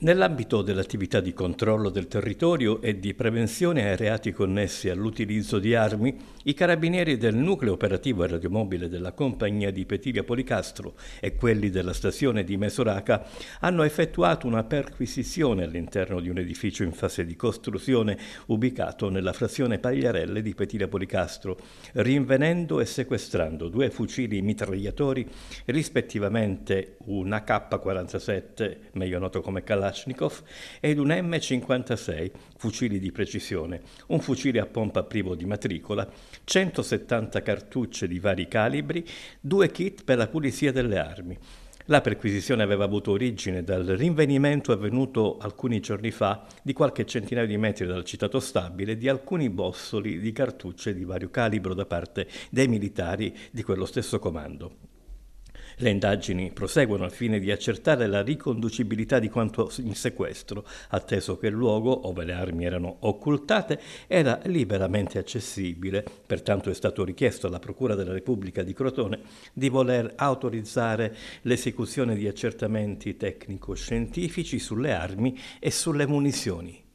Nell'ambito dell'attività di controllo del territorio e di prevenzione ai reati connessi all'utilizzo di armi, i carabinieri del nucleo operativo e radiomobile della compagnia di Petilia Policastro e quelli della stazione di Mesoraca hanno effettuato una perquisizione all'interno di un edificio in fase di costruzione ubicato nella frazione Pagliarelle di Petilia Policastro, rinvenendo e sequestrando due fucili mitragliatori, rispettivamente un AK-47, meglio noto come Calà Kalashnikov ed un M56, fucili di precisione, un fucile a pompa privo di matricola, 170 cartucce di vari calibri, due kit per la pulizia delle armi. La perquisizione aveva avuto origine dal rinvenimento avvenuto alcuni giorni fa di qualche centinaio di metri dal citato stabile di alcuni bossoli di cartucce di vario calibro da parte dei militari di quello stesso comando. Le indagini proseguono al fine di accertare la riconducibilità di quanto in sequestro, atteso che il luogo ove le armi erano occultate era liberamente accessibile. Pertanto è stato richiesto alla Procura della Repubblica di Crotone di voler autorizzare l'esecuzione di accertamenti tecnico-scientifici sulle armi e sulle munizioni.